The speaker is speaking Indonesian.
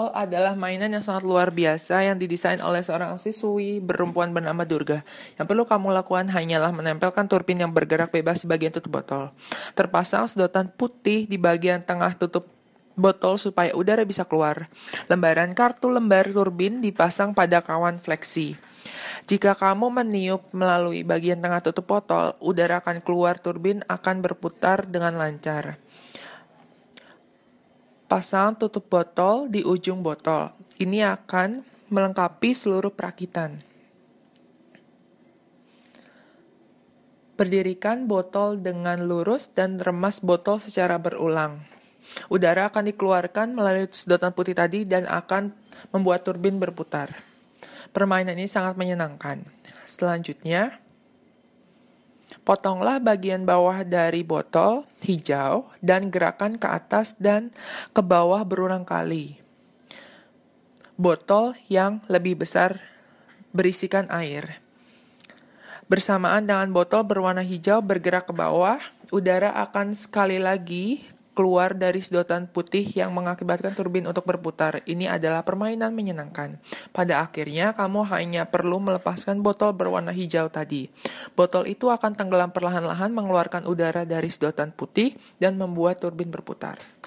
adalah mainan yang sangat luar biasa yang didesain oleh seorang siswi perempuan bernama Durga. Yang perlu kamu lakukan hanyalah menempelkan turpin yang bergerak bebas di bagian tutup botol. Terpasang sedotan putih di bagian tengah tutup botol supaya udara bisa keluar. Lembaran kartu lembar turbin dipasang pada kawan fleksi. Jika kamu meniup melalui bagian tengah tutup botol, udara akan keluar turbin akan berputar dengan lancar pasang tutup botol di ujung botol. Ini akan melengkapi seluruh perakitan. Berdirikan botol dengan lurus dan remas botol secara berulang. Udara akan dikeluarkan melalui sedotan putih tadi dan akan membuat turbin berputar. Permainan ini sangat menyenangkan. Selanjutnya, Potonglah bagian bawah dari botol hijau dan gerakan ke atas dan ke bawah berulang kali. Botol yang lebih besar berisikan air. Bersamaan dengan botol berwarna hijau bergerak ke bawah, udara akan sekali lagi keluar dari sedotan putih yang mengakibatkan turbin untuk berputar. Ini adalah permainan menyenangkan. Pada akhirnya, kamu hanya perlu melepaskan botol berwarna hijau tadi. Botol itu akan tenggelam perlahan-lahan mengeluarkan udara dari sedotan putih dan membuat turbin berputar.